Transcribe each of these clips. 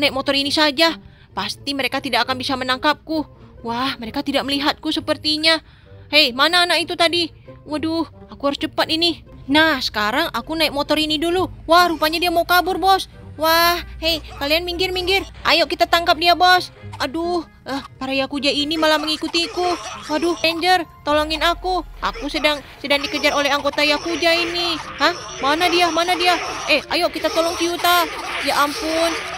naik motor ini saja. Pasti mereka tidak akan bisa menangkapku. Wah, mereka tidak melihatku sepertinya. Hei, mana anak itu tadi? Waduh, aku harus cepat ini. Nah, sekarang aku naik motor ini dulu. Wah, rupanya dia mau kabur, bos. Wah, hei, kalian minggir-minggir. Ayo kita tangkap dia, bos. Aduh, eh, para Yakuja ini malah mengikutiku. Waduh, Ranger, tolongin aku. Aku sedang sedang dikejar oleh anggota Yakuja ini. Hah? Mana dia? Mana dia? Eh, ayo kita tolong Kyuta. Ya ampun,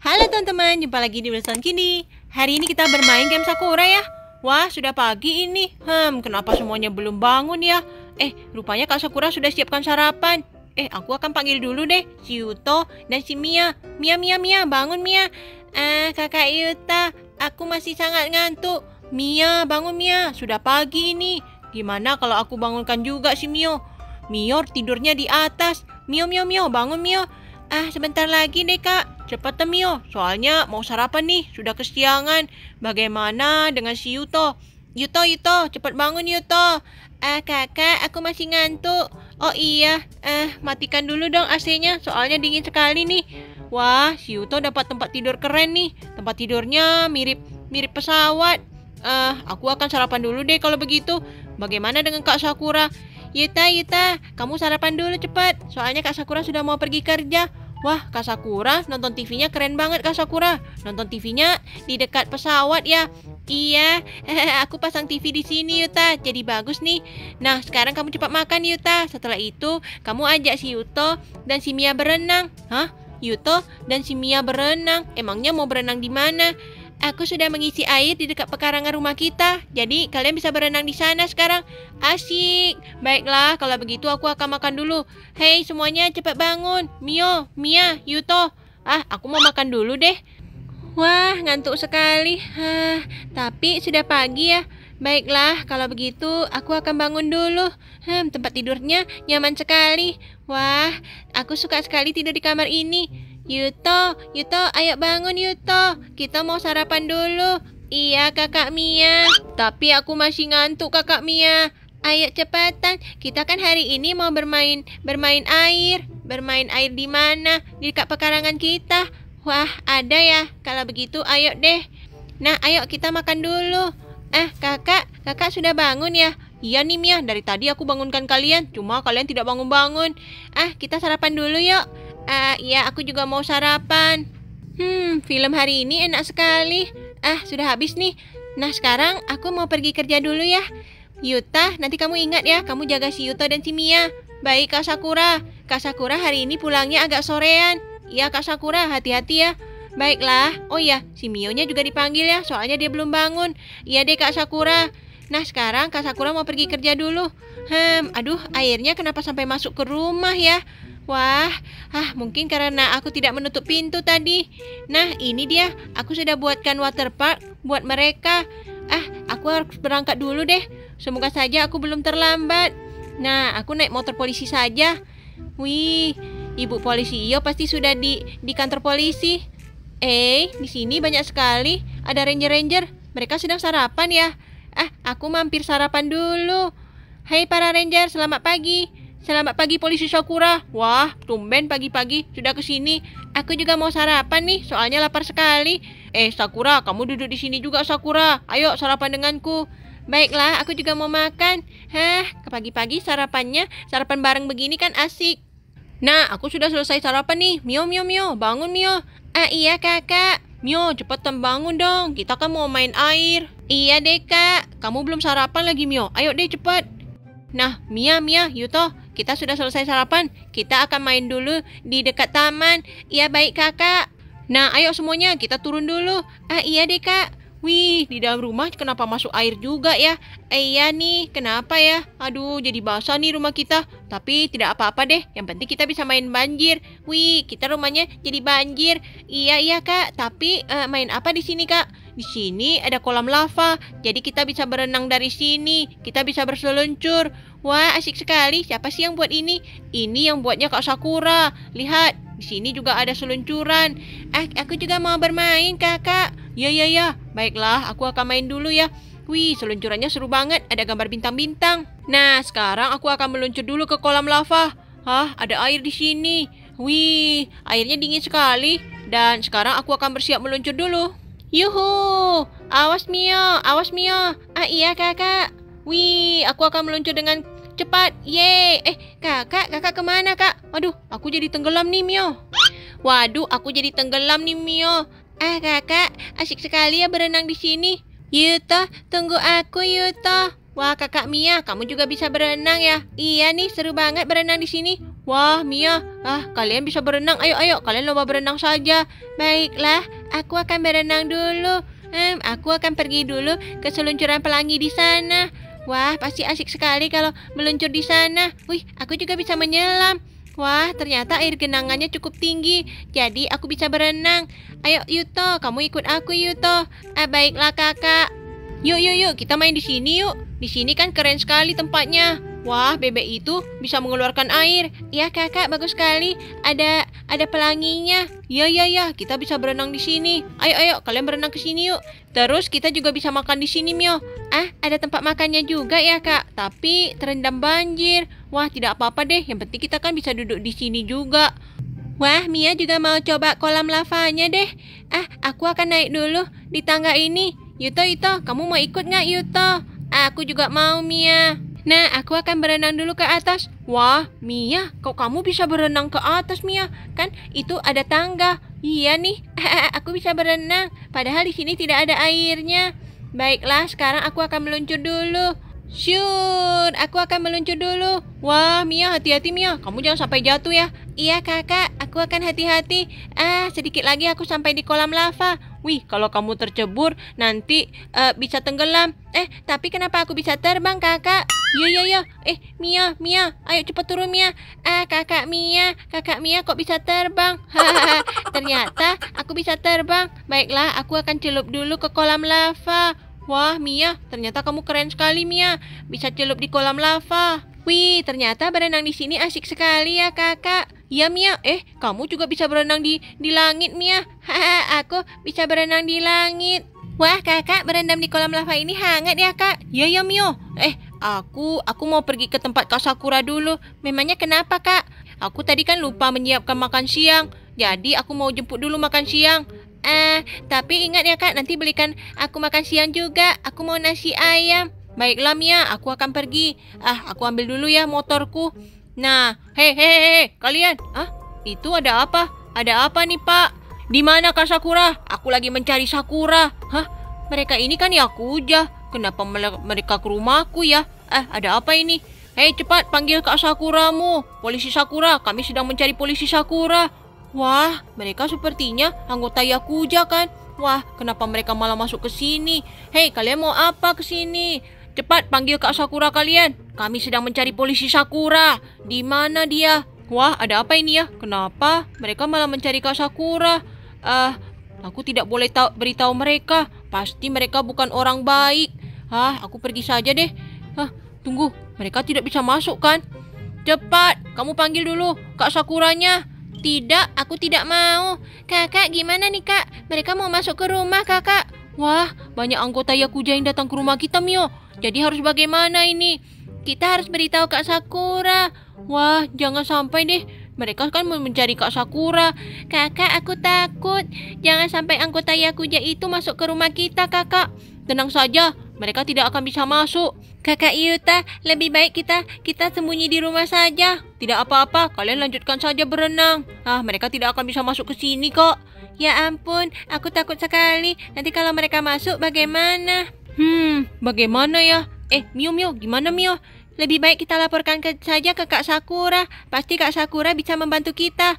Halo teman-teman, jumpa lagi di Wilson Kini Hari ini kita bermain game Sakura ya Wah, sudah pagi ini Hmm, kenapa semuanya belum bangun ya? Eh, rupanya Kak Sakura sudah siapkan sarapan Eh, aku akan panggil dulu deh Si Yuto dan si Mia Mia, Mia, Mia, bangun Mia Eh kakak Yuta, aku masih sangat ngantuk Mia, bangun Mia, sudah pagi ini Gimana kalau aku bangunkan juga si Mio? Mio tidurnya di atas Mio, Mio, Mio, bangun Mio Ah, sebentar lagi deh kak. Cepat Temio, soalnya mau sarapan nih, sudah kesiangan. Bagaimana dengan si Yuto? Yuto, Yuto, cepat bangun Yuto. Ah, kakak, aku masih ngantuk. Oh iya, eh, matikan dulu dong AC-nya, soalnya dingin sekali nih. Wah, si Yuto dapat tempat tidur keren nih. Tempat tidurnya mirip mirip pesawat. Eh, aku akan sarapan dulu deh kalau begitu. Bagaimana dengan Kak Sakura? Yuta, Yuta, kamu sarapan dulu cepat. Soalnya Kak Sakura sudah mau pergi kerja. Wah, Kak Sakura nonton TV-nya keren banget Kak Sakura. Nonton TV-nya di dekat pesawat ya. Iya, aku pasang TV di sini Yuta, jadi bagus nih. Nah, sekarang kamu cepat makan Yuta. Setelah itu, kamu ajak si Yuto dan si Mia berenang. Hah? Yuto dan si Mia berenang. Emangnya mau berenang di mana? Aku sudah mengisi air di dekat pekarangan rumah kita. Jadi kalian bisa berenang di sana sekarang. Asik. Baiklah, kalau begitu aku akan makan dulu. Hei semuanya cepat bangun. Mio, Mia, Yuto. Ah, aku mau makan dulu deh. Wah, ngantuk sekali. Hah, tapi sudah pagi ya. Baiklah, kalau begitu aku akan bangun dulu. Hmm, tempat tidurnya nyaman sekali. Wah, aku suka sekali tidur di kamar ini. Yuto, Yuto, ayo bangun Yuto. Kita mau sarapan dulu. Iya kakak Mia. Tapi aku masih ngantuk kakak Mia. Ayo cepetan. kita kan hari ini mau bermain bermain air. Bermain air di mana? Di dekat pekarangan kita. Wah, ada ya. Kalau begitu ayo deh. Nah, ayo kita makan dulu. Eh, kakak, kakak sudah bangun ya? Iya nih Mia, dari tadi aku bangunkan kalian, cuma kalian tidak bangun-bangun. Ah, kita sarapan dulu yuk uh, iya, aku juga mau sarapan. Hmm, film hari ini enak sekali. Ah, sudah habis nih. Nah, sekarang aku mau pergi kerja dulu ya. Yuta, nanti kamu ingat ya, kamu jaga si Yuta dan si Mia. Baik, Kak Sakura. Kak Sakura hari ini pulangnya agak sorean. Iya, Kak Sakura, hati-hati ya. Baiklah. Oh iya, si Mionya juga dipanggil ya, soalnya dia belum bangun. Iya deh, Kak Sakura. Nah sekarang Kak Sakura mau pergi kerja dulu. Hmm, aduh airnya kenapa sampai masuk ke rumah ya? Wah, ah mungkin karena aku tidak menutup pintu tadi. Nah ini dia, aku sudah buatkan water park buat mereka. Ah, aku harus berangkat dulu deh. Semoga saja aku belum terlambat. Nah, aku naik motor polisi saja. Wih, ibu polisi yo pasti sudah di di kantor polisi. Eh, di sini banyak sekali ada ranger-ranger. Mereka sedang sarapan ya. Ah, aku mampir sarapan dulu. Hai para ranger, selamat pagi. Selamat pagi polisi Sakura. Wah, tumben pagi-pagi sudah ke sini. Aku juga mau sarapan nih, soalnya lapar sekali. Eh, Sakura, kamu duduk di sini juga Sakura. Ayo sarapan denganku. Baiklah, aku juga mau makan. Hah, ke pagi-pagi sarapannya, sarapan bareng begini kan asik. Nah, aku sudah selesai sarapan nih. Mio, Mio, Mio, bangun Mio. Ah iya kakak. Mio, cepetan bangun dong. Kita kan mau main air. Iya deh kak, kamu belum sarapan lagi Mio, ayo deh cepat. Nah, Mia, Mia, Yuto, kita sudah selesai sarapan. Kita akan main dulu di dekat taman. Iya baik kakak. Nah, ayo semuanya kita turun dulu. Ah iya deh kak. Wih, di dalam rumah kenapa masuk air juga ya? Eh, iya nih, kenapa ya? Aduh, jadi basah nih rumah kita. Tapi tidak apa-apa deh, yang penting kita bisa main banjir. Wih, kita rumahnya jadi banjir. Iya, iya kak, tapi uh, main apa di sini kak? Di sini ada kolam lava, jadi kita bisa berenang dari sini. Kita bisa berseluncur. Wah, asik sekali. Siapa sih yang buat ini? Ini yang buatnya Kak Sakura. Lihat, di sini juga ada seluncuran. Eh, aku juga mau bermain, Kakak. Ya, ya, ya. Baiklah, aku akan main dulu ya. Wih, seluncurannya seru banget. Ada gambar bintang-bintang. Nah, sekarang aku akan meluncur dulu ke kolam lava. Hah, ada air di sini. Wih, airnya dingin sekali. Dan sekarang aku akan bersiap meluncur dulu. Yuhu, awas Mio, awas Mio. Ah iya kakak. Wih, aku akan meluncur dengan cepat. Yeay. Eh, kakak, kakak kemana kak? Waduh, aku jadi tenggelam nih Mio. Waduh, aku jadi tenggelam nih Mio. Ah kakak, asik sekali ya berenang di sini. Yuto, tunggu aku Yuto. Wah, Kakak Mia, kamu juga bisa berenang ya? Iya nih, seru banget berenang di sini. Wah, Mia, ah, kalian bisa berenang. Ayo, ayo, kalian lomba berenang saja. Baiklah, aku akan berenang dulu. Hmm, aku akan pergi dulu ke seluncuran pelangi di sana. Wah, pasti asik sekali kalau meluncur di sana. Wih, aku juga bisa menyelam. Wah, ternyata air genangannya cukup tinggi. Jadi aku bisa berenang. Ayo Yuto, kamu ikut aku Yuto. Ah, baiklah kakak. Yuk, yuk, yuk, kita main di sini yuk. Di sini kan keren sekali tempatnya. Wah, bebek itu bisa mengeluarkan air. Ya, Kakak, bagus sekali. Ada ada pelanginya. Ya, ya, ya, kita bisa berenang di sini. Ayo, ayo, kalian berenang ke sini yuk. Terus kita juga bisa makan di sini, Mio. Ah, ada tempat makannya juga ya, Kak. Tapi terendam banjir. Wah, tidak apa-apa deh. Yang penting kita kan bisa duduk di sini juga. Wah, Mia juga mau coba kolam lavanya deh. Ah, aku akan naik dulu di tangga ini. Yuto, Yuto, kamu mau ikut nggak Yuto? Aku juga mau Mia. Nah, aku akan berenang dulu ke atas. Wah, Mia, kok kamu bisa berenang ke atas, Mia? Kan itu ada tangga. Iya nih, aku bisa berenang. Padahal di sini tidak ada airnya. Baiklah, sekarang aku akan meluncur dulu. Shoot, aku akan meluncur dulu. Wah, Mia, hati-hati Mia. Kamu jangan sampai jatuh ya. Iya, kakak. Aku akan hati-hati. Ah, sedikit lagi aku sampai di kolam lava. Wih, kalau kamu tercebur, nanti uh, bisa tenggelam. Eh, tapi kenapa aku bisa terbang, kakak? Iya, iya, iya. Eh, Mia, Mia. Ayo cepat turun, Mia. Ah, kakak Mia. Kakak Mia kok bisa terbang? ternyata aku bisa terbang. Baiklah, aku akan celup dulu ke kolam lava. Wah, Mia, ternyata kamu keren sekali, Mia. Bisa celup di kolam lava. Wih, ternyata berenang di sini asik sekali ya, kakak. Iya, Mia. Eh, kamu juga bisa berenang di di langit, Mia. Haha, aku bisa berenang di langit. Wah, kakak, berendam di kolam lava ini hangat ya, kak. Iya, ya, Mio. Eh, aku, aku mau pergi ke tempat Kak Sakura dulu. Memangnya kenapa, kak? Aku tadi kan lupa menyiapkan makan siang. Jadi, aku mau jemput dulu makan siang ah tapi ingat ya kak, nanti belikan aku makan siang juga. Aku mau nasi ayam. Baiklah Mia, aku akan pergi. Ah, aku ambil dulu ya motorku. Nah, hei hei hei, kalian. Ah, itu ada apa? Ada apa nih pak? Di mana kak Sakura? Aku lagi mencari Sakura. Hah? Mereka ini kan ya aku aja Kenapa mereka ke rumahku ya? Eh, ada apa ini? Hei cepat panggil Kak Sakuramu. Polisi Sakura, kami sedang mencari polisi Sakura. Wah, mereka sepertinya anggota Yakuza kan? Wah, kenapa mereka malah masuk ke sini? Hei, kalian mau apa ke sini? Cepat panggil Kak Sakura kalian. Kami sedang mencari polisi Sakura. Di mana dia? Wah, ada apa ini ya? Kenapa mereka malah mencari Kak Sakura? Eh, uh, aku tidak boleh tahu beritahu mereka. Pasti mereka bukan orang baik. Hah, aku pergi saja deh. Hah, tunggu. Mereka tidak bisa masuk kan? Cepat, kamu panggil dulu Kak Sakuranya. Tidak, aku tidak mau. Kakak, gimana nih kak? Mereka mau masuk ke rumah kakak. Wah, banyak anggota Yakuza yang datang ke rumah kita, Mio. Jadi harus bagaimana ini? Kita harus beritahu Kak Sakura. Wah, jangan sampai deh. Mereka kan mau mencari Kak Sakura. Kakak, aku takut. Jangan sampai anggota Yakuza itu masuk ke rumah kita, kakak. Tenang saja, mereka tidak akan bisa masuk. Kakak Yuta, lebih baik kita kita sembunyi di rumah saja. Tidak apa-apa, kalian lanjutkan saja berenang. Ah, mereka tidak akan bisa masuk ke sini kok. Ya ampun, aku takut sekali. Nanti kalau mereka masuk bagaimana? Hmm, bagaimana ya? Eh, Mio Mio, gimana Mio? Lebih baik kita laporkan ke, saja ke Kak Sakura. Pasti Kak Sakura bisa membantu kita.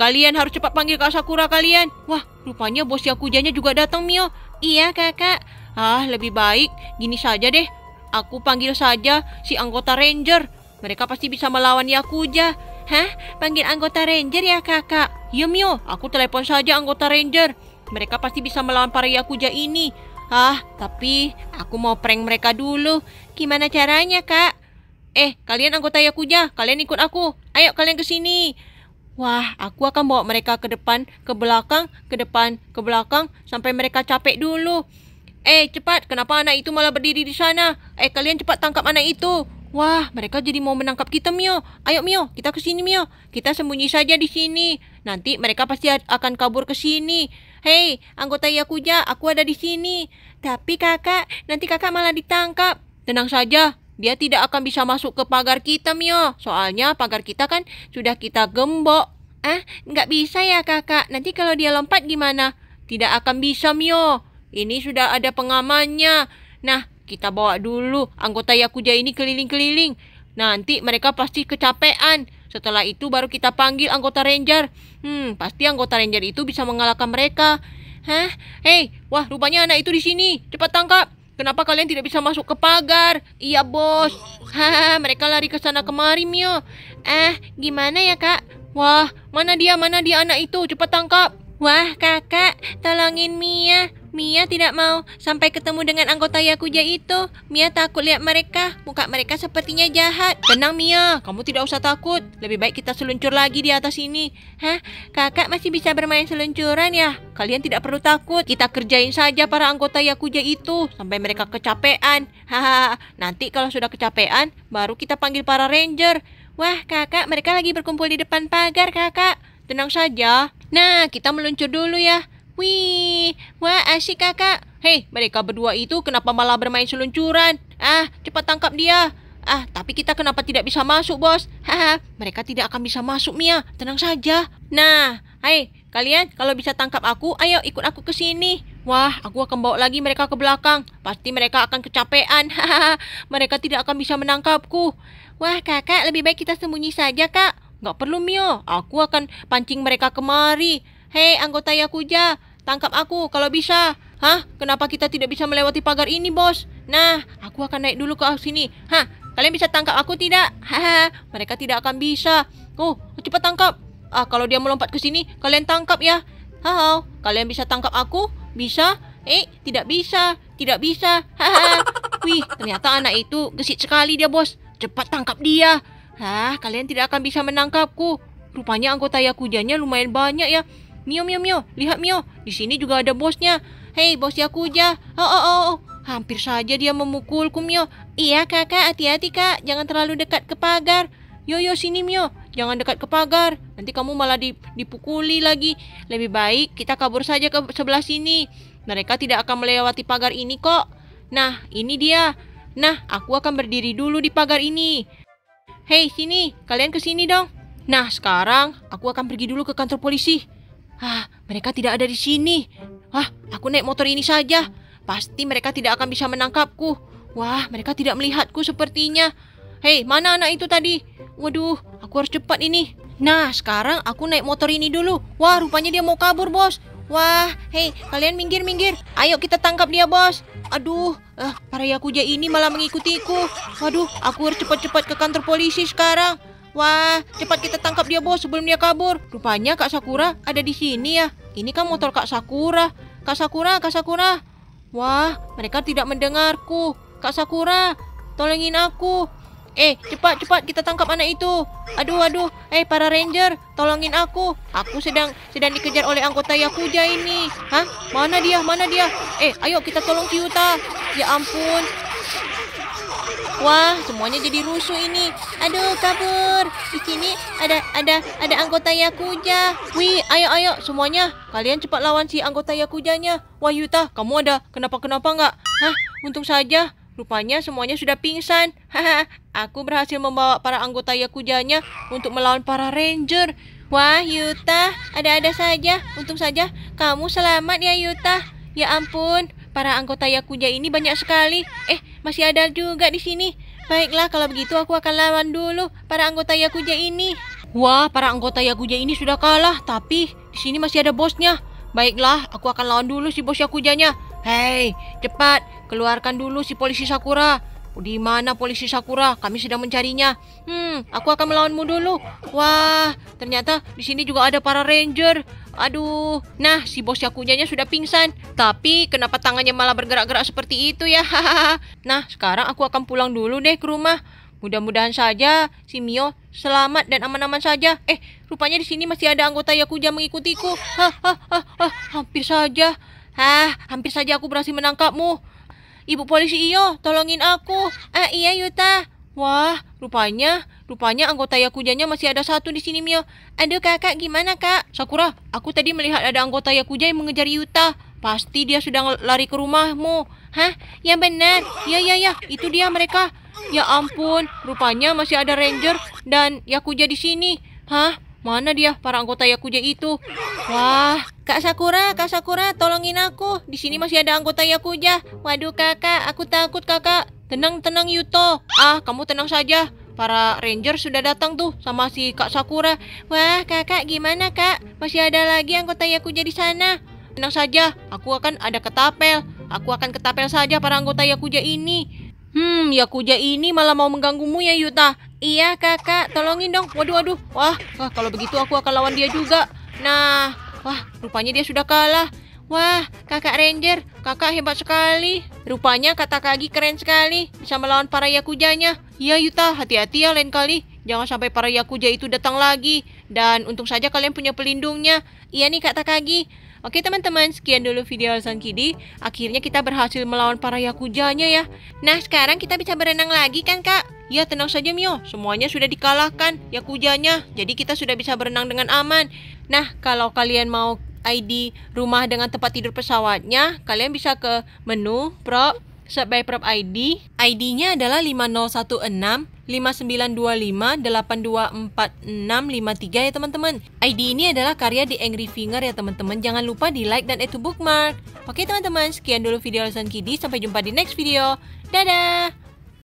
Kalian harus cepat panggil Kak Sakura kalian. Wah, rupanya bos Yakujanya juga datang Mio. Iya, Kakak. Ah, lebih baik gini saja deh. Aku panggil saja si anggota ranger. Mereka pasti bisa melawan Yakuza. Hah? Panggil anggota ranger ya kakak? Yum iya, yo, aku telepon saja anggota ranger. Mereka pasti bisa melawan para Yakuza ini. Ah, tapi aku mau prank mereka dulu. Gimana caranya, Kak? Eh, kalian anggota Yakuza, kalian ikut aku. Ayo kalian ke sini. Wah, aku akan bawa mereka ke depan, ke belakang, ke depan, ke belakang sampai mereka capek dulu. Eh, cepat, kenapa anak itu malah berdiri di sana? Eh, kalian cepat tangkap anak itu. Wah, mereka jadi mau menangkap kita, Mio. Ayo, Mio, kita ke sini, Mio. Kita sembunyi saja di sini. Nanti mereka pasti akan kabur ke sini. Hei, anggota Yakuja, aku ada di sini. Tapi kakak, nanti kakak malah ditangkap. Tenang saja, dia tidak akan bisa masuk ke pagar kita, Mio. Soalnya pagar kita kan sudah kita gembok. Ah, nggak bisa ya kakak. Nanti kalau dia lompat gimana? Tidak akan bisa, Mio. Ini sudah ada pengamannya. Nah, kita bawa dulu anggota Yakuja ini keliling-keliling. Nanti mereka pasti kecapean. Setelah itu baru kita panggil anggota ranger. Hmm, pasti anggota ranger itu bisa mengalahkan mereka. Hah? Hei, wah rupanya anak itu di sini. Cepat tangkap. Kenapa kalian tidak bisa masuk ke pagar? Iya, bos. Haha, mereka lari ke sana kemari, Mio. Eh, gimana ya, Kak? Wah, mana dia, mana dia anak itu? Cepat tangkap. Wah, kakak, tolongin Mia. Mia tidak mau sampai ketemu dengan anggota Yakuja itu. Mia takut lihat mereka. Muka mereka sepertinya jahat. Tenang Mia, kamu tidak usah takut. Lebih baik kita seluncur lagi di atas ini. Hah? Kakak masih bisa bermain seluncuran ya? Kalian tidak perlu takut. Kita kerjain saja para anggota Yakuja itu sampai mereka kecapean. Hahaha. nanti kalau sudah kecapean baru kita panggil para ranger. Wah, kakak, mereka lagi berkumpul di depan pagar, kakak. Tenang saja, Nah, kita meluncur dulu ya. Wih, wah asyik kakak. Hei, mereka berdua itu kenapa malah bermain seluncuran? Ah, cepat tangkap dia. Ah, tapi kita kenapa tidak bisa masuk, bos? Haha, mereka tidak akan bisa masuk, Mia. Tenang saja. Nah, hai, kalian kalau bisa tangkap aku, ayo ikut aku ke sini. Wah, aku akan bawa lagi mereka ke belakang. Pasti mereka akan kecapean. haha mereka tidak akan bisa menangkapku. Wah, kakak, lebih baik kita sembunyi saja, kak. Gak perlu Mio, aku akan pancing mereka kemari. Hei anggota Yakuja, tangkap aku kalau bisa. Hah? Kenapa kita tidak bisa melewati pagar ini bos? Nah, aku akan naik dulu ke sini. Hah? Kalian bisa tangkap aku tidak? Haha, mereka tidak akan bisa. Oh, cepat tangkap. Ah, kalau dia melompat ke sini, kalian tangkap ya. Hah, kalian bisa tangkap aku? Bisa? Eh, tidak bisa. Tidak bisa. Haha. Wih, ternyata anak itu gesit sekali dia, Bos. Cepat tangkap dia. Hah, kalian tidak akan bisa menangkapku. Rupanya anggota Yakujanya lumayan banyak ya. Mio, Mio, Mio, lihat Mio, di sini juga ada bosnya. Hei, bos Yakuja. Oh, oh, oh, oh, Hampir saja dia memukulku, Mio. Iya, kakak, hati-hati, kak. Jangan terlalu dekat ke pagar. Yo, yo, sini, Mio. Jangan dekat ke pagar. Nanti kamu malah dipukuli lagi. Lebih baik kita kabur saja ke sebelah sini. Mereka tidak akan melewati pagar ini kok. Nah, ini dia. Nah, aku akan berdiri dulu di pagar ini. Hei, sini. Kalian ke sini dong. Nah, sekarang aku akan pergi dulu ke kantor polisi. Ah, mereka tidak ada di sini. Wah, aku naik motor ini saja. Pasti mereka tidak akan bisa menangkapku. Wah, mereka tidak melihatku sepertinya. Hei, mana anak itu tadi? Waduh, aku harus cepat ini. Nah, sekarang aku naik motor ini dulu. Wah, rupanya dia mau kabur, bos. Wah, hei, kalian minggir-minggir. Ayo kita tangkap dia, bos. Aduh, eh, para Yakuja ini malah mengikutiku. Waduh, aku harus cepat-cepat ke kantor polisi sekarang. Wah, cepat kita tangkap dia, bos, sebelum dia kabur. Rupanya Kak Sakura ada di sini ya. Ini kan motor Kak Sakura. Kak Sakura, Kak Sakura. Wah, mereka tidak mendengarku. Kak Sakura, tolongin aku. Eh, cepat, cepat kita tangkap anak itu. Aduh, aduh. Eh, para ranger, tolongin aku. Aku sedang sedang dikejar oleh anggota Yakuza ini. Hah? Mana dia? Mana dia? Eh, ayo kita tolong Kyuta. Ya ampun. Wah, semuanya jadi rusuh ini. Aduh, kabur. Di sini ada ada ada anggota Yakuza. Wih, ayo ayo semuanya. Kalian cepat lawan si anggota Yakuzanya. Wah, Yuta, kamu ada kenapa-kenapa nggak? Hah? Untung saja Rupanya semuanya sudah pingsan. Haha, aku berhasil membawa para anggota Yakujanya untuk melawan para ranger. Wah, Yuta, ada-ada saja. Untung saja kamu selamat ya, Yuta. Ya ampun, para anggota Yakuja ini banyak sekali. Eh, masih ada juga di sini. Baiklah, kalau begitu aku akan lawan dulu para anggota Yakuja ini. Wah, para anggota Yakuja ini sudah kalah, tapi di sini masih ada bosnya. Baiklah, aku akan lawan dulu si bos Yakujanya. Hei, cepat, Keluarkan dulu si polisi Sakura. Di mana polisi Sakura? Kami sedang mencarinya. Hmm, aku akan melawanmu dulu. Wah, ternyata di sini juga ada para ranger. Aduh, nah si bos Yakunyanya sudah pingsan. Tapi kenapa tangannya malah bergerak-gerak seperti itu ya? nah, sekarang aku akan pulang dulu deh ke rumah. Mudah-mudahan saja si Mio selamat dan aman-aman saja. Eh, rupanya di sini masih ada anggota Yakuja mengikutiku. Hah, hah, hah, hah, hampir saja. Hah, hampir saja aku berhasil menangkapmu. Ibu polisi iyo, tolongin aku. Ah iya Yuta. Wah, rupanya, rupanya anggota Yakujanya masih ada satu di sini Mio. Aduh kakak, gimana kak? Sakura, aku tadi melihat ada anggota Yakuja yang mengejar Yuta. Pasti dia sedang lari ke rumahmu. Hah? Ya benar. Ya, ya, ya. Itu dia mereka. Ya ampun, rupanya masih ada ranger dan Yakuja di sini. Hah? Mana dia para anggota Yakuza itu? Wah, Kak Sakura, Kak Sakura, tolongin aku. Di sini masih ada anggota Yakuza. Waduh kakak, aku takut kakak. Tenang, tenang Yuto. Ah, kamu tenang saja. Para ranger sudah datang tuh sama si Kak Sakura. Wah, kakak gimana kak? Masih ada lagi anggota Yakuza di sana. Tenang saja, aku akan ada ketapel. Aku akan ketapel saja para anggota Yakuza ini. Hmm, Yakujah ini malah mau mengganggumu ya Yuta. Iya kakak, tolongin dong. Waduh, waduh. Wah, wah kalau begitu aku akan lawan dia juga. Nah, wah rupanya dia sudah kalah. Wah, kakak ranger, kakak hebat sekali. Rupanya kata kagi keren sekali, bisa melawan para yakujanya. Iya Yuta, hati-hati ya lain kali. Jangan sampai para yakuja itu datang lagi. Dan untung saja kalian punya pelindungnya. Iya nih kata kagi. Oke teman-teman, sekian dulu video alasan Kidi. Akhirnya kita berhasil melawan para yakujanya ya. Nah, sekarang kita bisa berenang lagi kan, Kak? Ya tenang saja Mio, semuanya sudah dikalahkan ya Yakujanya, jadi kita sudah bisa berenang dengan aman. Nah, kalau kalian mau ID rumah dengan tempat tidur pesawatnya, kalian bisa ke menu Pro Set by Prop ID. ID-nya adalah 5016 5925 53 ya teman-teman. ID ini adalah karya di Angry Finger ya teman-teman. Jangan lupa di like dan itu bookmark. Oke teman-teman, sekian dulu video alasan Kidi. Sampai jumpa di next video. Dadah!